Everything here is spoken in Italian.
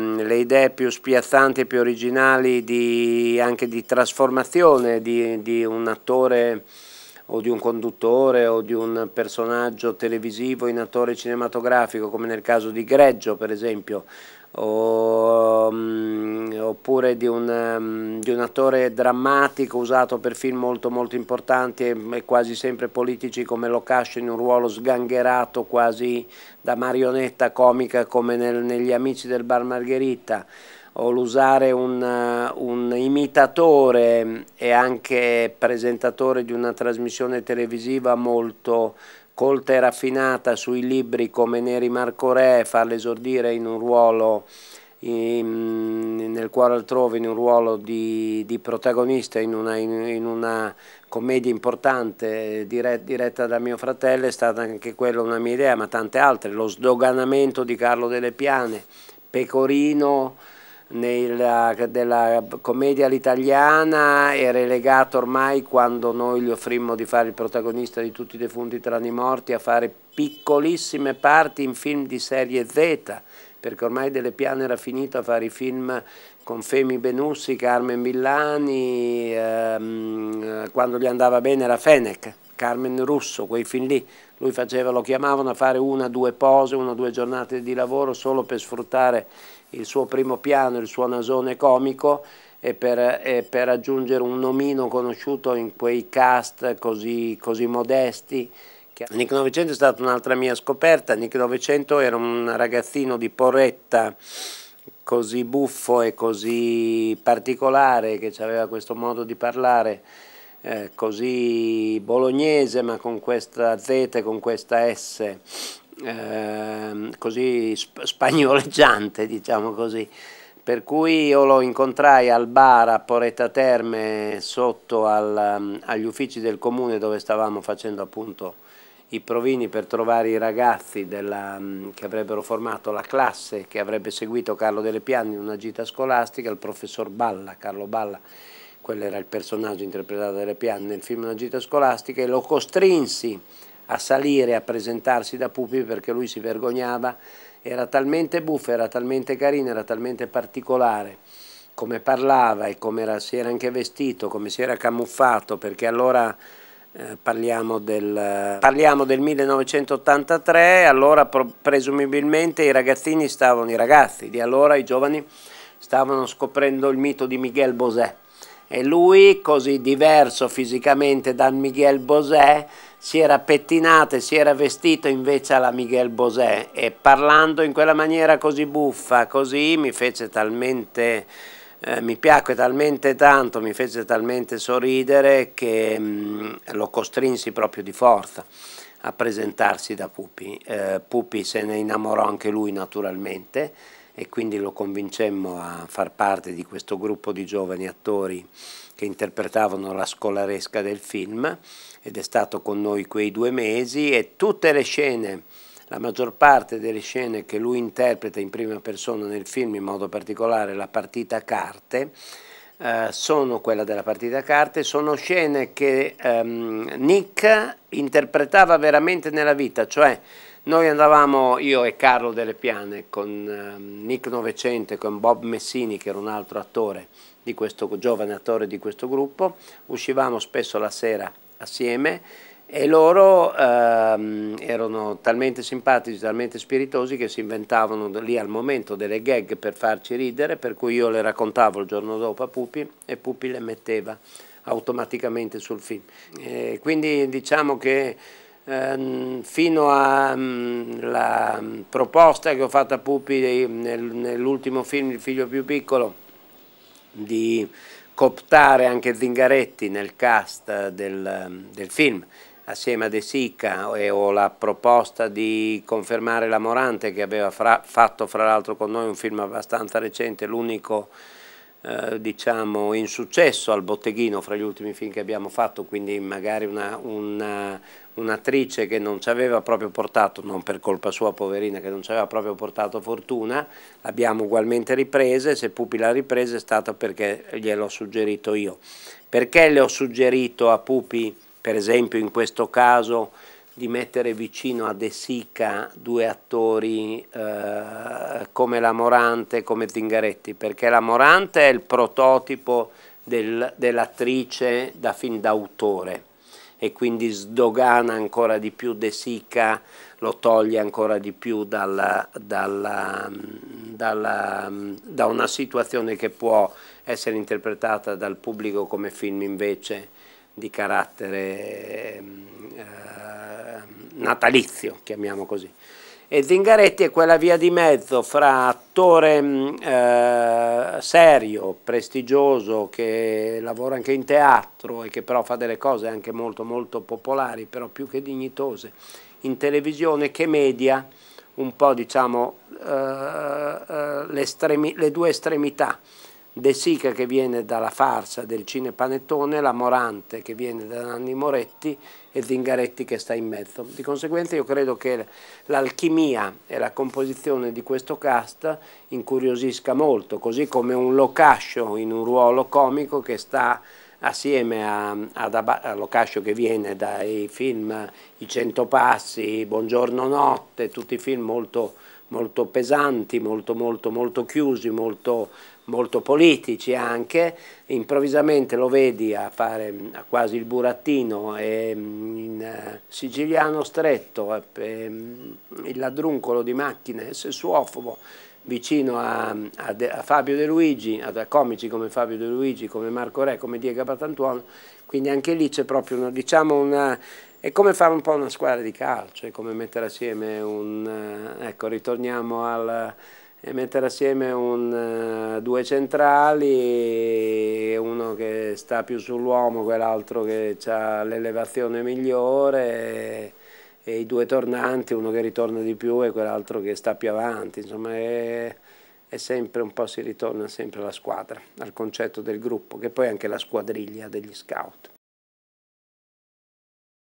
Mm, le idee più spiazzanti e più originali di, anche di trasformazione di, di un attore o di un conduttore o di un personaggio televisivo in attore cinematografico, come nel caso di Greggio per esempio, o, um, oppure di un, um, di un, attore drammatico usato per film molto molto importanti e, e quasi sempre politici come Locascio in un ruolo sgangherato quasi da marionetta comica come nel, negli Amici del Bar Margherita o l'usare un, uh, un, imitatore e anche presentatore di una trasmissione televisiva molto colta e raffinata sui libri come Neri Marco Re, farla esordire in un ruolo in, nel cuore altrove in un ruolo di, di protagonista in una, in, in una, commedia importante diretta, diretta da mio fratello è stata anche quella una mia idea ma tante altre, lo sdoganamento di Carlo delle Piane, Pecorino nella, della commedia all'italiana era relegato ormai quando noi gli offrimmo di fare il protagonista di tutti i defunti tranne i morti a fare piccolissime parti in film di serie Z perché ormai Delle Piane era finito a fare i film con Femi Benussi, Carmen Villani, ehm, quando gli andava bene era Fenech. Carmen Russo, quei film lì, lui faceva, lo chiamavano a fare una o due pose, una o due giornate di lavoro solo per sfruttare il suo primo piano, il suo nasone comico e per, e per aggiungere un nomino conosciuto in quei cast così, così modesti. Nick Novecento è stata un'altra mia scoperta, Nick Novecento era un ragazzino di Porretta così buffo e così particolare che aveva questo modo di parlare eh, così bolognese ma con questa Z, con questa S, eh, così sp spagnoleggiante diciamo così. Per cui io lo incontrai al bar a Poreta Terme sotto al, agli uffici del comune dove stavamo facendo appunto i provini per trovare i ragazzi della, che avrebbero formato la classe che avrebbe seguito Carlo Delle Piani in una gita scolastica, il professor Balla, Carlo Balla, quello era il personaggio interpretato da Repian nel film Una gita scolastica, e lo costrinsi a salire, a presentarsi da Pupi perché lui si vergognava, era talmente buffo, era talmente carino, era talmente particolare come parlava e come era, si era anche vestito, come si era camuffato, perché allora eh, parliamo, del, parliamo, del, 1983, allora presumibilmente i ragazzini stavano, i ragazzi di allora, i giovani, stavano scoprendo il mito di Miguel Bosè e lui, così diverso fisicamente dal Miguel Bosè, si era pettinato e si era vestito invece alla Miguel Bosè e parlando in quella maniera così buffa, così mi fece talmente... Eh, mi piacque talmente tanto, mi fece talmente sorridere che mh, mm, lo costrinsi proprio di forza a presentarsi da Pupi. Eh, Pupi se ne innamorò anche lui naturalmente e quindi lo convincemmo a far parte di questo gruppo di giovani attori che interpretavano la scolaresca del film ed è stato con noi quei due mesi e tutte le scene la maggior parte delle scene che lui interpreta in prima persona nel film, in modo particolare la partita a carte, eh, sono quella della partita a carte, sono scene che ehm, Nick interpretava veramente nella vita, cioè noi andavamo, io e Carlo Delle Piane, con ehm, Nick Novecento e con Bob Messini, che era un altro attore di questo, giovane attore di questo gruppo, uscivamo spesso la sera assieme e loro ehm, erano talmente simpatici, talmente spiritosi che si inventavano lì al momento delle gag per farci ridere, per cui io le raccontavo il giorno dopo a Pupi e Pupi le metteva automaticamente sul film. E quindi diciamo che Ehm, fino alla mm, mm, proposta che ho fatto a Pupi nell'ultimo film Il figlio più piccolo di cooptare anche Zingaretti nel cast del, mm, del film assieme a De Sica e ho la proposta di confermare La Morante che aveva fra, fatto fra l'altro con noi un film abbastanza recente, l'unico eh, diciamo, insuccesso al botteghino fra gli ultimi film che abbiamo fatto, quindi magari un'attrice un che non ci aveva proprio portato, non per colpa sua poverina, che non ci aveva proprio portato fortuna, l'abbiamo ugualmente ripresa e se Pupi l'ha ripresa è stata perché gliel'ho suggerito io. Perché le ho suggerito a Pupi, per esempio in questo caso, di mettere vicino a De Sica due attori eh, come la Morante e come Zingaretti, perché la Morante è il prototipo del, dell'attrice da fin d'autore e quindi sdogana ancora di più De Sica, lo toglie ancora di più dalla, dalla, dalla, da una situazione che può essere interpretata dal pubblico come film invece di carattere... Ehm, eh, natalizio, chiamiamo così. E Zingaretti è quella via di mezzo fra attore mm, eh, serio, prestigioso, che lavora anche in teatro e che però fa delle cose anche molto molto popolari, però più che dignitose, in televisione che media un po' diciamo eh, eh le due estremità De Sica che viene dalla farsa del Cine Panettone, la Morante che viene da Nanni Moretti e Zingaretti che sta in mezzo. Di conseguenza io credo che l'alchimia e la composizione di questo cast incuriosisca molto, così come un Locascio in un ruolo comico che sta assieme a, ad Abba, a Locascio che viene dai film I Cento Passi, Buongiorno Notte, tutti i film molto molto pesanti, molto, molto, molto chiusi, molto, molto, politici anche, improvvisamente lo vedi a fare a quasi il burattino e, mm, in eh, siciliano stretto, e, mm, il ladruncolo di macchine, sessuofobo, vicino a, a, De, a, Fabio De Luigi, a, comici come Fabio De Luigi, come Marco Re, come Diego Patantuono, quindi anche lì c'è proprio una, diciamo una è come fare un po' una squadra di calcio, è come mettere assieme un... Eh, ecco, ritorniamo al... Eh, mettere assieme un, eh, due centrali, uno che sta più sull'uomo, quell'altro che ha l'elevazione migliore e, i due tornanti, uno che ritorna di più e quell'altro che sta più avanti, insomma è, è sempre un po' si ritorna sempre alla squadra, al concetto del gruppo, che poi è anche la squadriglia degli scout.